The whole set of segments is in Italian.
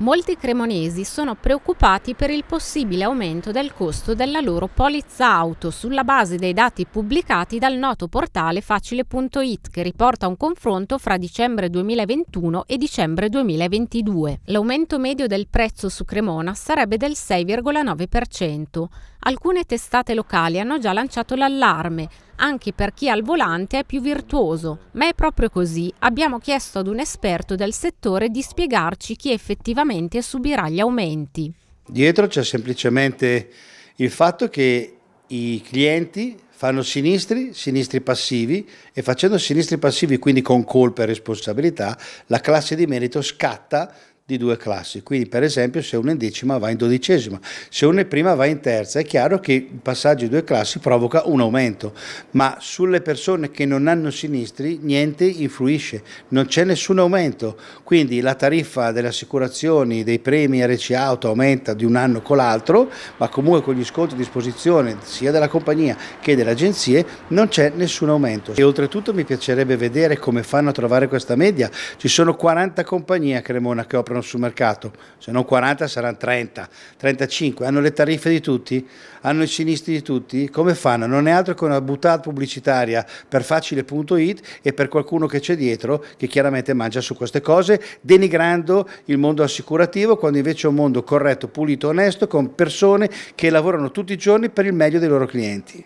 Molti cremonesi sono preoccupati per il possibile aumento del costo della loro polizza auto sulla base dei dati pubblicati dal noto portale facile.it che riporta un confronto fra dicembre 2021 e dicembre 2022. L'aumento medio del prezzo su Cremona sarebbe del 6,9%. Alcune testate locali hanno già lanciato l'allarme anche per chi al volante è più virtuoso, ma è proprio così. Abbiamo chiesto ad un esperto del settore di spiegarci chi effettivamente subirà gli aumenti. Dietro c'è semplicemente il fatto che i clienti fanno sinistri, sinistri passivi e facendo sinistri passivi, quindi con colpa e responsabilità, la classe di merito scatta di due classi. Quindi per esempio se uno è in decima va in dodicesima, se uno è prima va in terza. È chiaro che il passaggio di due classi provoca un aumento, ma sulle persone che non hanno sinistri niente influisce, non c'è nessun aumento. Quindi la tariffa delle assicurazioni, dei premi RC Auto aumenta di un anno con l'altro, ma comunque con gli sconti a disposizione sia della compagnia che delle agenzie non c'è nessun aumento. E oltretutto mi piacerebbe vedere come fanno a trovare questa media. Ci sono 40 compagnie a Cremona che operano comprano sul mercato, se non 40 saranno 30, 35, hanno le tariffe di tutti, hanno i sinistri di tutti, come fanno? Non è altro che una buttata pubblicitaria per facile.it e per qualcuno che c'è dietro che chiaramente mangia su queste cose, denigrando il mondo assicurativo quando invece è un mondo corretto, pulito, onesto, con persone che lavorano tutti i giorni per il meglio dei loro clienti.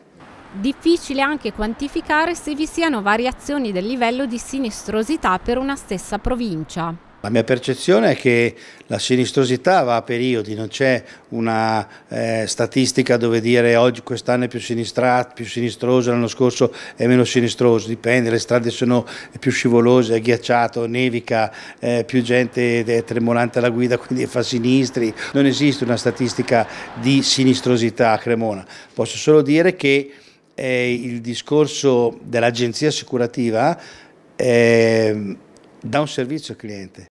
Difficile anche quantificare se vi siano variazioni del livello di sinistrosità per una stessa provincia. La mia percezione è che la sinistrosità va a periodi, non c'è una eh, statistica dove dire oggi quest'anno è più, più sinistroso, l'anno scorso è meno sinistroso, dipende, le strade sono più scivolose, è ghiacciato, nevica, eh, più gente è tremolante alla guida quindi fa sinistri, non esiste una statistica di sinistrosità a Cremona, posso solo dire che eh, il discorso dell'agenzia assicurativa ehm, dà un servizio al cliente.